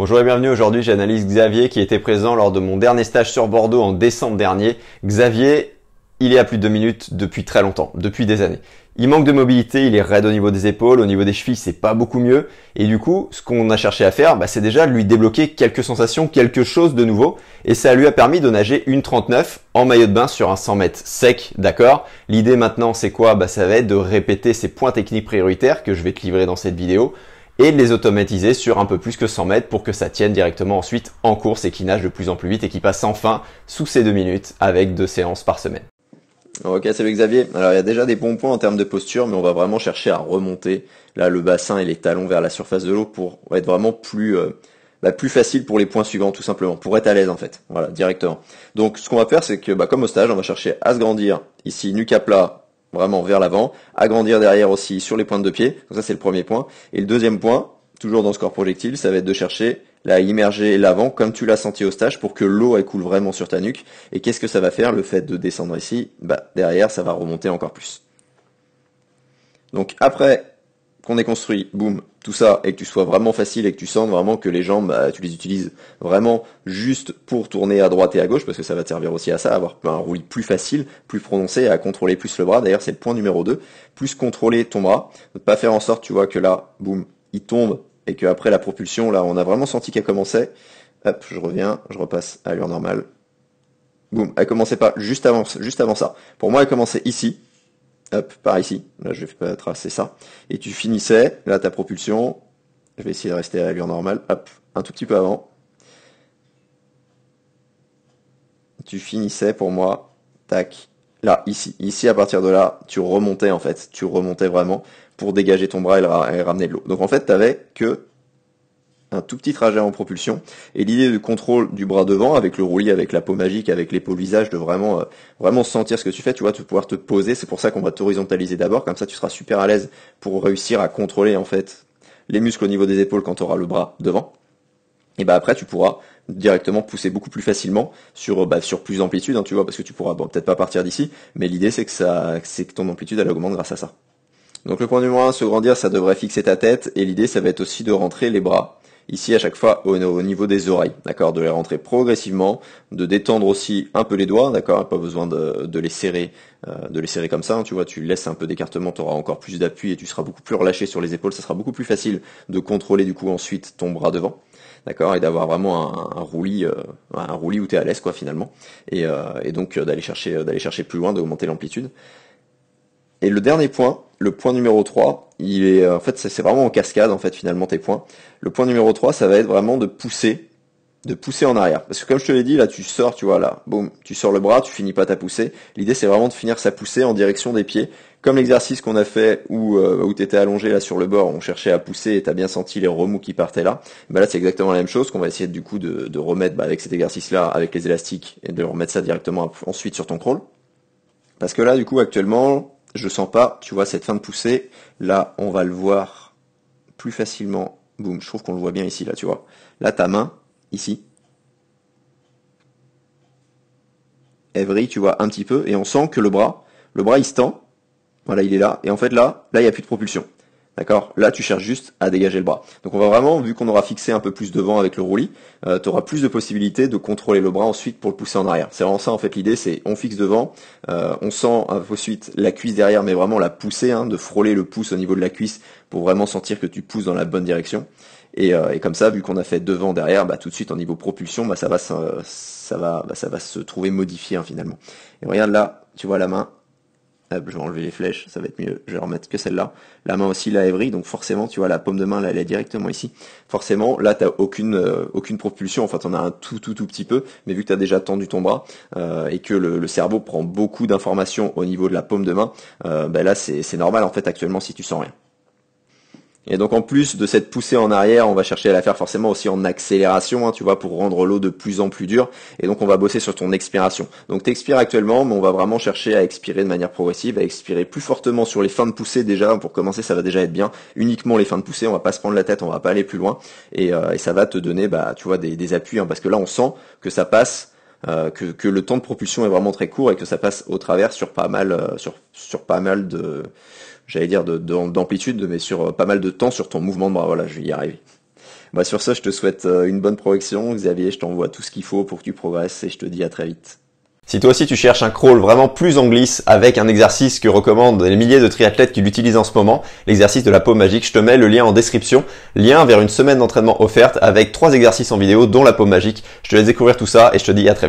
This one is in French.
Bonjour et bienvenue. Aujourd'hui, j'analyse Xavier qui était présent lors de mon dernier stage sur Bordeaux en décembre dernier. Xavier, il est à plus de deux minutes depuis très longtemps, depuis des années. Il manque de mobilité, il est raide au niveau des épaules, au niveau des chevilles, c'est pas beaucoup mieux. Et du coup, ce qu'on a cherché à faire, bah, c'est déjà lui débloquer quelques sensations, quelque chose de nouveau. Et ça lui a permis de nager une 39 en maillot de bain sur un 100 mètres sec, d'accord L'idée maintenant, c'est quoi Bah, ça va être de répéter ces points techniques prioritaires que je vais te livrer dans cette vidéo et de les automatiser sur un peu plus que 100 mètres pour que ça tienne directement ensuite en course et qui nage de plus en plus vite et qui passe enfin sous ces deux minutes avec deux séances par semaine. Ok, salut Xavier. Alors il y a déjà des bons points en termes de posture, mais on va vraiment chercher à remonter là le bassin et les talons vers la surface de l'eau pour être vraiment plus euh, bah, plus facile pour les points suivants tout simplement, pour être à l'aise en fait. Voilà, directement. Donc ce qu'on va faire, c'est que bah, comme au stage, on va chercher à se grandir ici nuque à plat vraiment vers l'avant, agrandir derrière aussi sur les pointes de pied. ça c'est le premier point. Et le deuxième point, toujours dans ce corps projectile, ça va être de chercher la immerger l'avant comme tu l'as senti au stage pour que l'eau elle coule vraiment sur ta nuque. Et qu'est-ce que ça va faire le fait de descendre ici Bah derrière ça va remonter encore plus. Donc après qu'on ait construit, boum, tout ça, et que tu sois vraiment facile et que tu sens vraiment que les jambes, bah, tu les utilises vraiment juste pour tourner à droite et à gauche, parce que ça va te servir aussi à ça, avoir un roulis plus facile, plus prononcé, à contrôler plus le bras. D'ailleurs, c'est le point numéro 2. Plus contrôler ton bras, ne pas faire en sorte, tu vois, que là, boum, il tombe, et qu'après la propulsion, là, on a vraiment senti qu'elle commençait. Hop, je reviens, je repasse à l'heure normale. Boum, elle commençait pas juste avant, juste avant ça. Pour moi, elle commençait ici hop, par ici, là je vais pas tracer ça, et tu finissais, là ta propulsion, je vais essayer de rester à l'allure normale, hop, un tout petit peu avant, tu finissais pour moi, tac, là, ici, ici à partir de là, tu remontais en fait, tu remontais vraiment pour dégager ton bras et, et ramener de l'eau. Donc en fait, tu avais que un tout petit trajet en propulsion. Et l'idée de contrôle du bras devant avec le roulis, avec la peau magique, avec l'épaule visage, de vraiment euh, vraiment sentir ce que tu fais, tu vois, de pouvoir te poser. C'est pour ça qu'on va t'horizontaliser d'abord, comme ça tu seras super à l'aise pour réussir à contrôler en fait les muscles au niveau des épaules quand tu auras le bras devant. Et bah après tu pourras directement pousser beaucoup plus facilement sur euh, bah, sur plus d'amplitude, hein, tu vois, parce que tu pourras peut-être pas partir d'ici, mais l'idée c'est que ça c'est que ton amplitude elle augmente grâce à ça. Donc le point numéro 1, se grandir, ça devrait fixer ta tête, et l'idée ça va être aussi de rentrer les bras Ici, à chaque fois, au, niveau des oreilles, d'accord De les rentrer progressivement, de détendre aussi un peu les doigts, d'accord Pas besoin de, les serrer, euh, de les serrer comme ça, hein, tu vois, tu laisses un peu d'écartement, tu auras encore plus d'appui et tu seras beaucoup plus relâché sur les épaules, ça sera beaucoup plus facile de contrôler du coup ensuite ton bras devant d'accord et d'avoir vraiment un, roulis euh, un roulis où tu es à l'aise quoi finalement et, euh, donc d'aller chercher d'aller chercher plus loin d'augmenter l'amplitude et le dernier point, le point numéro 3, il est, euh, en fait, c'est vraiment en cascade, en fait, finalement, tes points. Le point numéro 3, ça va être vraiment de pousser, de pousser en arrière. Parce que comme je te l'ai dit, là, tu sors, tu vois, là, boum, tu sors le bras, tu finis pas ta poussée. L'idée, c'est vraiment de finir sa poussée en direction des pieds. Comme l'exercice qu'on a fait où, euh, où t'étais allongé, là, sur le bord, on cherchait à pousser et t'as bien senti les remous qui partaient là. Bah là, c'est exactement la même chose qu'on va essayer, du coup, de, remettre, bah, avec cet exercice-là, avec les élastiques, et de remettre ça directement ensuite sur ton crawl. Parce que là, du coup, actuellement, je sens pas, tu vois, cette fin de poussée, là, on va le voir plus facilement. Boum, je trouve qu'on le voit bien ici, là, tu vois. Là, ta main, ici, elle tu vois, un petit peu, et on sent que le bras, le bras, il se tend. Voilà, il est là. Et en fait, là, là, il n'y a plus de propulsion. D'accord Là, tu cherches juste à dégager le bras. Donc on va vraiment, vu qu'on aura fixé un peu plus devant avec le roulis, euh, tu auras plus de possibilités de contrôler le bras ensuite pour le pousser en arrière. C'est vraiment ça en fait l'idée, c'est on fixe devant, euh, on sent euh, ensuite la cuisse derrière, mais vraiment la pousser, hein, de frôler le pouce au niveau de la cuisse pour vraiment sentir que tu pousses dans la bonne direction. Et, comme ça, vu qu'on a fait devant, derrière, bah, tout de suite en niveau propulsion, bah, ça va, ça, va, bah, ça va se trouver modifié hein, finalement. Et regarde là, tu vois la main, ah, je vais enlever les flèches, ça va être mieux, je vais remettre que celle-là. La main aussi, la est donc forcément, tu vois, la paume de main, là, elle est directement ici. Forcément, là, t'as aucune, euh, aucune propulsion, enfin, fait, on a un tout, tout, tout petit peu, mais vu que as déjà tendu ton bras, euh, et que le, cerveau prend beaucoup d'informations au niveau de la paume de main, euh, ben là, c'est normal, en fait, actuellement, si tu sens rien. Et donc en plus de cette poussée en arrière, on va chercher à la faire forcément aussi en accélération, hein, tu vois, pour rendre l'eau de plus en plus dure. Et donc on va bosser sur ton expiration. Donc t'expires actuellement, mais on va vraiment chercher à expirer de manière progressive, à expirer plus fortement sur les fins de poussée déjà. Pour commencer, ça va déjà être bien. Uniquement les fins de poussée, on va pas se prendre la tête, on va pas aller plus loin. Et, euh, ça va te donner, bah, tu vois, des, appuis, hein, parce que là on sent que ça passe. Euh, que, le temps de propulsion est vraiment très court et que ça passe au travers sur pas mal euh, sur, sur pas mal de j'allais dire, d'amplitude, de, mais sur euh, pas mal de temps sur ton mouvement de bras. Voilà, je vais y arriver. Bah, sur ça, je te souhaite euh, une bonne progression. Xavier, je t'envoie tout ce qu'il faut pour que tu progresses et je te dis à très vite. Si toi aussi tu cherches un crawl vraiment plus en glisse avec un exercice que recommandent les milliers de triathlètes qui l'utilisent en ce moment, l'exercice de la peau magique, je te mets le lien en description, lien vers une semaine d'entraînement offerte avec trois exercices en vidéo dont la peau magique. Je te laisse découvrir tout ça et je te dis à très vite.